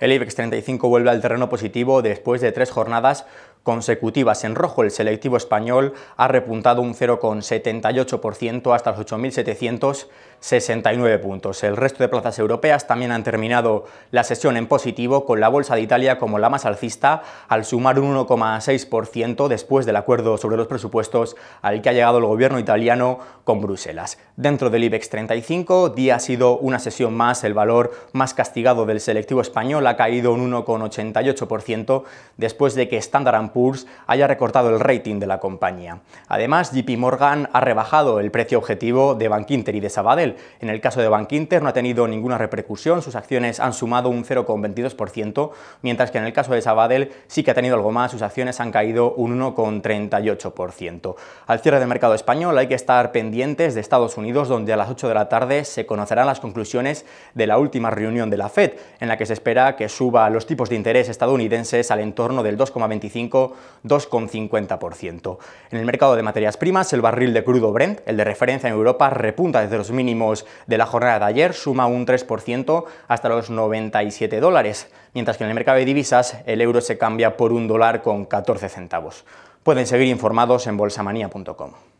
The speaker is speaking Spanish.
El IBEX 35 vuelve al terreno positivo después de tres jornadas consecutivas en rojo, el selectivo español ha repuntado un 0,78% hasta los 8.769 puntos. El resto de plazas europeas también han terminado la sesión en positivo, con la Bolsa de Italia como la más alcista, al sumar un 1,6% después del acuerdo sobre los presupuestos al que ha llegado el gobierno italiano con Bruselas. Dentro del IBEX 35, día ha sido una sesión más, el valor más castigado del selectivo español ha caído un 1,88% después de que Standard haya recortado el rating de la compañía. Además, JP Morgan ha rebajado el precio objetivo de Bankinter y de Sabadell. En el caso de Bankinter no ha tenido ninguna repercusión, sus acciones han sumado un 0,22%, mientras que en el caso de Sabadell sí que ha tenido algo más, sus acciones han caído un 1,38%. Al cierre del mercado español hay que estar pendientes de Estados Unidos, donde a las 8 de la tarde se conocerán las conclusiones de la última reunión de la Fed, en la que se espera que suba los tipos de interés estadounidenses al entorno del 2,25 2,50%. En el mercado de materias primas, el barril de crudo Brent, el de referencia en Europa, repunta desde los mínimos de la jornada de ayer, suma un 3% hasta los 97 dólares, mientras que en el mercado de divisas el euro se cambia por un dólar con 14 centavos. Pueden seguir informados en bolsamanía.com.